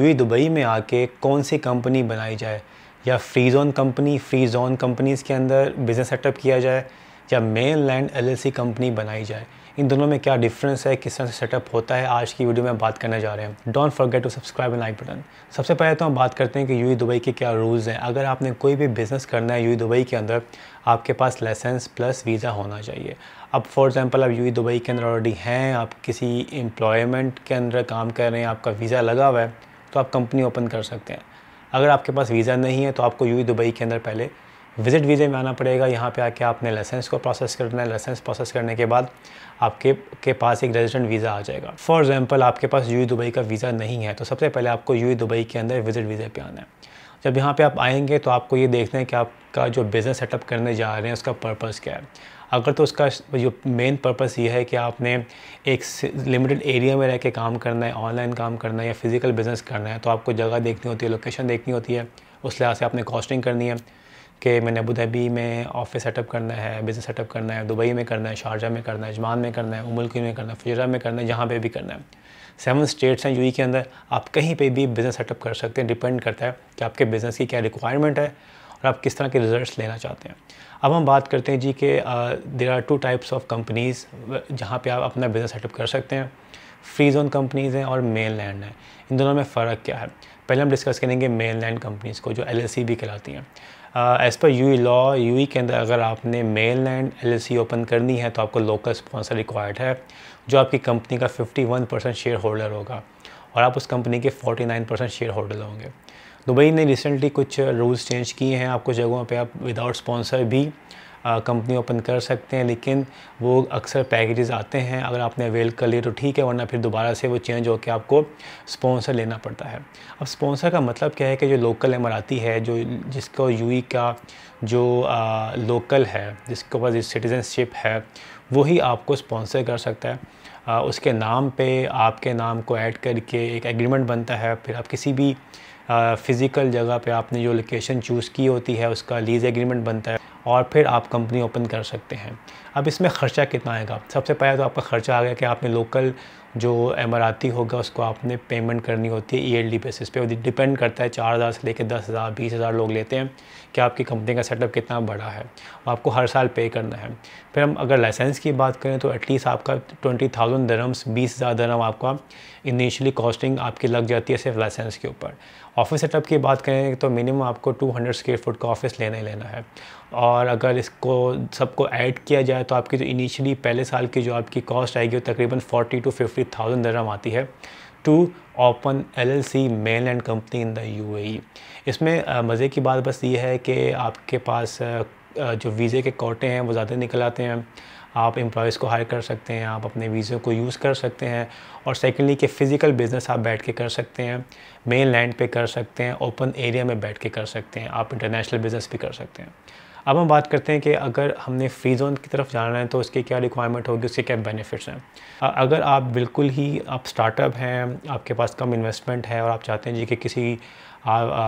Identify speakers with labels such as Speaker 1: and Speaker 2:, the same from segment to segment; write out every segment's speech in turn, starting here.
Speaker 1: Yui Dubai में आके कौन सी कंपनी बनाई जाए या free zone company free zone companies के अंदर बिज़नेस सेटअप किया जाए या मेन लैंड एल कंपनी बनाई जाए इन दोनों में क्या डिफरेंस है किस तरह से सेटअप होता है आज की वीडियो में बात करने जा रहे हैं don't forget to subscribe and like button सबसे पहले तो हम बात करते हैं कि यू दुबई के क्या रूल्स हैं अगर आपने कोई भी बिज़नेस करना है यू दुबई के अंदर आपके पास लाइसेंस प्लस वीज़ा होना चाहिए अब फॉर एग्ज़ाम्पल आप यू दुबई के अंदर ऑलरेडी हैं आप किसी एम्प्लॉयमेंट के अंदर काम कर रहे हैं आपका वीज़ा लगा हुआ है तो आप कंपनी ओपन कर सकते हैं अगर आपके पास वीज़ा नहीं है तो आपको यू दुबई के अंदर पहले विज़िट वीज़े में आना पड़ेगा यहाँ पे आके आपने लाइसेंस को प्रोसेस करना है लाइसेंस प्रोसेस करने के बाद आपके के पास एक रेजिडेंट वीज़ा आ जाएगा फॉर एग्ज़ाम्पल आपके पास यू दुबई का वीज़ा नहीं है तो सबसे पहले आपको यू दुबई के अंदर विज़िट वीज़े पे आना है जब यहाँ पे आप आएंगे तो आपको ये देखना है कि आपका जो बिज़नेस सेटअप करने जा रहे हैं उसका पर्पज़ क्या है अगर तो उसका जो मेन पर्पस ये है कि आपने एक लिमिटेड एरिया में रह के काम करना है ऑनलाइन काम करना है या फिज़िकल बिज़नेस करना है तो आपको जगह देखनी होती है लोकेशन देखनी होती है उस लिहाज से आपने कॉस्टिंग करनी है कि मैंने अबूधाबी में ऑफिस सेटअप करना है बिज़नेस सेटअप करना है दुबई में करना है शारजा में करना है अजमान में करना है उमुल्की में करना है फिजरा में करना है जहाँ पर भी करना है सेवन स्टेट्स हैं यूई के अंदर आप कहीं पे भी बिज़नेस सेटअप कर सकते हैं डिपेंड करता है कि आपके बिज़नेस की क्या रिक्वायरमेंट है और आप किस तरह के रिजल्ट्स लेना चाहते हैं अब हम बात करते हैं जी कि there are two types of companies जहाँ पे आप अपना बिज़नेस सेटअप कर सकते हैं फ्री जोन कंपनीज़ हैं और मेन लैंड हैं इन दोनों में फ़र्क क्या है पहले हम डिस्कस करेंगे मेन लैंड कंपनीज़ को जो एल भी कहलाती हैं as per you law you के अंदर अगर आपने मेल लैंड एल ओपन करनी है तो आपको लोकल स्पॉन्सर रिक्वायर्ड है जो आपकी कंपनी का 51 परसेंट शेयर होल्डर होगा और आप उस कंपनी के 49 परसेंट शेयर होल्डर होंगे दुबई ने रिसेंटली कुछ रूल्स चेंज किए हैं आप कुछ जगहों पे आप विदाउट स्पॉन्सर भी कंपनी ओपन कर सकते हैं लेकिन वो अक्सर पैकेजेस आते हैं अगर आपने अवेल कर लिए तो ठीक है वरना फिर दोबारा से वो चेंज होकर आपको स्पॉन्सर लेना पड़ता है अब स्पॉन्सर का मतलब क्या है कि जो लोकल एमराती है जो जिसको यू e का जो आ, लोकल है जिसके पास सिटीज़नशिप है वही आपको स्पॉन्सर कर सकता है आ, उसके नाम पे आपके नाम को ऐड करके एक एग्रीमेंट बनता है फिर आप किसी भी फ़िज़िकल जगह पे आपने जो लोकेशन चूज़ की होती है उसका लीज़ एग्रीमेंट बनता है और फिर आप कंपनी ओपन कर सकते हैं अब इसमें ख़र्चा कितना आएगा सबसे पहले तो आपका ख़र्चा आ गया कि आपने लोकल जो एमराती होगा उसको आपने पेमेंट करनी होती है ईयरली e बेसिस पे डिपेंड करता है चार हज़ार से लेकर दस हज़ार बीस हज़ार लोग लेते हैं कि आपकी कंपनी का सेटअप कितना बड़ा है और आपको हर साल पे करना है फिर हम अगर लाइसेंस की बात करें तो एटलीस्ट आपका ट्वेंटी थाउजेंड दरम्स बीस हज़ार दरम आपका इनिशियली कॉस्टिंग आपकी लग जाती है सिर्फ लाइसेंस के ऊपर ऑफिस सेटअप की बात करें तो मिनिमम आपको टू हंड्रेड स्क्वेयर फुट का ऑफिस लेना ही लेना है और अगर इसको सबको ऐड किया जाए तो आपकी जो इनिशियली पहले साल की जो आपकी कॉस्ट आएगी वो तकरीबन फोर्टी टू फिफ्टी की थाउजेंड दरम आती है to open L L C mainland company in the U A इसमें मज़े की बात बस ये है कि आपके पास जो वीज़े के कोटे हैं वो ज़्यादा निकल आते हैं आप एम्प्लॉज़ को हायर कर सकते हैं आप अपने वीज़े को यूज़ कर सकते हैं और सेकेंडली कि फ़िज़िकल बिज़नेस आप बैठ के कर सकते हैं मेन लैंड पे कर सकते हैं ओपन एरिया में बैठ के कर सकते हैं आप इंटरनेशनल बिज़नेस भी कर सकते हैं अब हम बात करते हैं कि अगर हमने फ्री जोन की तरफ जाना है तो उसकी क्या रिक्वायरमेंट होगी उसके क्या बेनिफिट्स हैं अगर आप बिल्कुल ही आप स्टार्टअप हैं आपके पास कम इन्वेस्टमेंट है और आप चाहते हैं जी कि किसी आ, आ,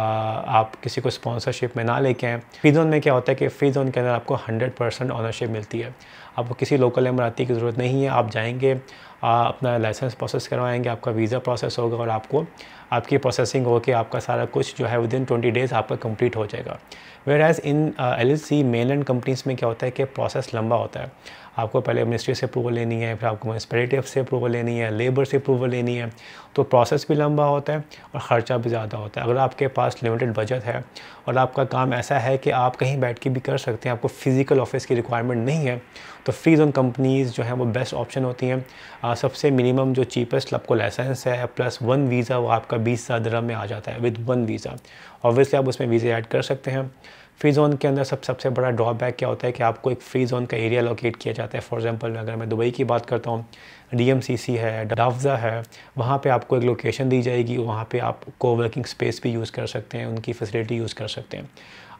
Speaker 1: आप किसी को स्पॉन्सरशिप में ना लेके आएँ फ्री जोन में क्या होता है कि फ्री जोन के अंदर आपको 100 परसेंट ऑनरशिप मिलती है आपको किसी लोकल इमराती की ज़रूरत नहीं है आप जाएंगे आ, अपना लाइसेंस प्रोसेस करवाएंगे आपका वीज़ा प्रोसेस होगा और आपको आपकी प्रोसेसिंग होकर आपका सारा कुछ जो है विद इन ट्वेंटी डेज़ आपका कंप्लीट हो जाएगा whereas in L L C mainland companies में क्या होता है कि प्रोसेस लंबा होता है आपको पहले मिनिस्ट्री से अप्रूवल लेनी है फिर आपको म्यूनसपैलिटी से अप्रूवल लेनी है लेबर से अप्रूवल लेनी है तो प्रोसेस भी लंबा होता है और ख़र्चा भी ज़्यादा होता है अगर आपके पास लिमिटेड बजट है और आपका काम ऐसा है कि आप कहीं बैठ के भी कर सकते हैं आपको फ़िज़िकल ऑफिस की रिक्वायरमेंट नहीं है तो फ्री जोन कंपनीज़ जो हैं वो बेस्ट ऑप्शन होती हैं सबसे मिनिमम जो चीपेस्ट आपको लाइसेंस है प्लस वन वीज़ा वो आपका बीस हज़ार दरम में आ जाता है विद वन वीज़ा ऑब्वियसली आप उसमें वीज़ा ऐड कर सकते हैं फ्री जोन के अंदर सब सबसे बड़ा ड्रॉबैक क्या होता है कि आपको एक फ्री जोन का एरिया लोकेट किया जाता है फॉर एग्जांपल अगर मैं दुबई की बात करता हूँ डीएमसीसी है डाफ़्जा है वहाँ पे आपको एक लोकेशन दी जाएगी वहाँ पे आप कोवर्किंग स्पेस भी यूज़ कर सकते हैं उनकी फैसिलिटी यूज़ कर सकते हैं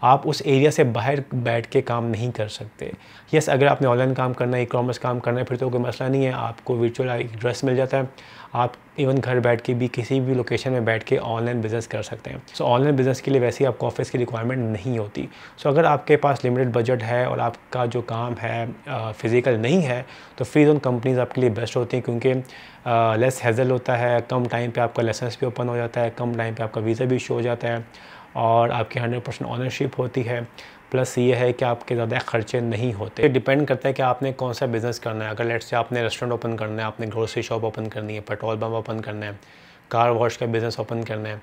Speaker 1: आप उस एरिया से बाहर बैठ के काम नहीं कर सकते यस अगर आपने ऑनलाइन काम करना है ई कॉमर्स काम करना है फिर तो कोई मसला नहीं है आपको वर्चुअल एड्रेस मिल जाता है आप इवन घर बैठ के भी किसी भी लोकेशन में बैठ के ऑनलाइन बिज़नेस कर सकते हैं सो ऑनलाइन बिज़नेस के लिए वैसे ही आपको ऑफिस की रिक्वायरमेंट नहीं होती सो so, अगर आपके पास लिमिटेड बजट है और आपका जो काम है फिज़िकल नहीं है तो फ्री जोन कंपनीज़ आपके लिए बेस्ट होती हैं क्योंकि लेस हैज़ल होता है कम टाइम पर आपका लाइसेंस भी ओपन हो जाता है कम टाइम पर आपका वीज़ा भी इशू हो जाता है और आपकी हंड्रेड परसेंट ऑनरशिप होती है प्लस ये है कि आपके ज़्यादा खर्चे नहीं होते डिपेंड करता है कि आपने कौन सा बिज़नेस करना है अगर लेट से आपने रेस्टोरेंट ओपन करना है आपने ग्रोसरी शॉप ओपन करनी है पेट्रोल पम्प ओपन करना है कार वॉश का बिज़नेस ओपन करना है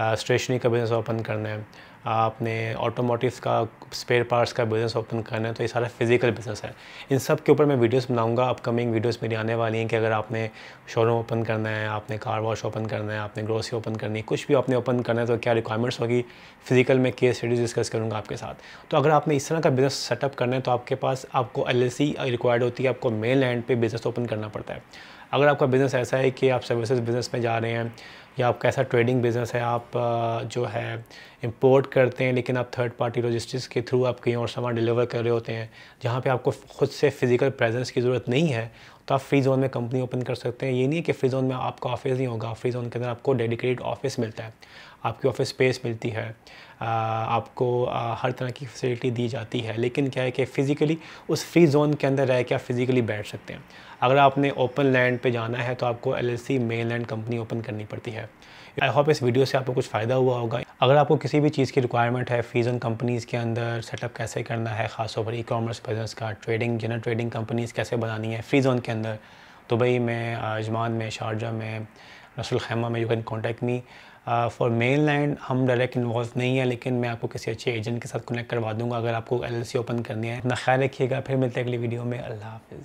Speaker 1: स्टेशनरी का बिज़नेस ओपन करना है आपने ऑटोमोटिव का स्पेयर पार्ट्स का बिज़नेस ओपन करना है तो ये सारा फिजिकल बिज़नेस है इन सब के ऊपर मैं वीडियोस बनाऊंगा अपकमिंग वीडियोस मेरी आने वाली हैं कि अगर आपने शोरूम ओपन करना है आपने कार वॉश ओपन करना है आपने ग्रोसरी ओपन करनी है कुछ भी आपने ओपन करना है तो क्या रिक्वायरमेंट्स होगी फिजिकल में केस स्टडीज डिस्कस करूँगा आपके साथ तो अगर आपने इस तरह का बिज़नेस सेटअप करना है तो आपके पास आपको एल रिक्वायर्ड होती है आपको मेन लैंड पर बिज़नेस ओपन करना पड़ता है अगर आपका बिज़नेस ऐसा है कि आप सर्विसेज बिज़नेस में जा रहे हैं या आपका ऐसा ट्रेडिंग बिज़नेस है आप जो है इंपोर्ट करते हैं लेकिन आप थर्ड पार्टी लॉजिस्टिक्स के थ्रू आप कहीं और सामान डिलीवर कर रहे होते हैं जहाँ पे आपको खुद से फिजिकल प्रेजेंस की ज़रूरत नहीं है तो आप फ्री जोन में कंपनी ओपन कर सकते हैं ये नहीं है कि फ्री जोन में आपका ऑफिस नहीं होगा फ्री जोन के अंदर आपको डेडिकेटेड ऑफिस मिलता है आपकी ऑफिस स्पेस मिलती है आपको हर तरह की फैसिलिटी दी जाती है लेकिन क्या है कि फ़िज़िकली उस फ्री जोन के अंदर रह के आप फिज़िकली बैठ सकते हैं अगर आपने ओपन लैंड पे जाना है तो आपको L mainland company open करनी पड़ती है आई होप इस वीडियो से आपको कुछ फ़ायदा हुआ होगा अगर आपको किसी भी चीज़ की रिक्वायरमेंट है फीस ऑन कंपनीज़ के अंदर सेटअप कैसे करना है खासतौर पर ई कॉमर्स बिजनेस का ट्रेडिंग जनरल ट्रेडिंग कंपनीज़ कैसे बनानी है फ्री जोन के अंदर दुबई में अजमान में शारजा में नसलखैमा में you can contact me for mainland हम डायरेक्ट इन्वॉल्व नहीं है लेकिन मैं आपको किसी अच्छे एजेंट के साथ कनेक्ट करवा दूंगा अगर आपको एल ओपन करनी है अपना ख्याल रखिएगा फिर मिलते हैं अगली वीडियो में अल्लाह हाफिज़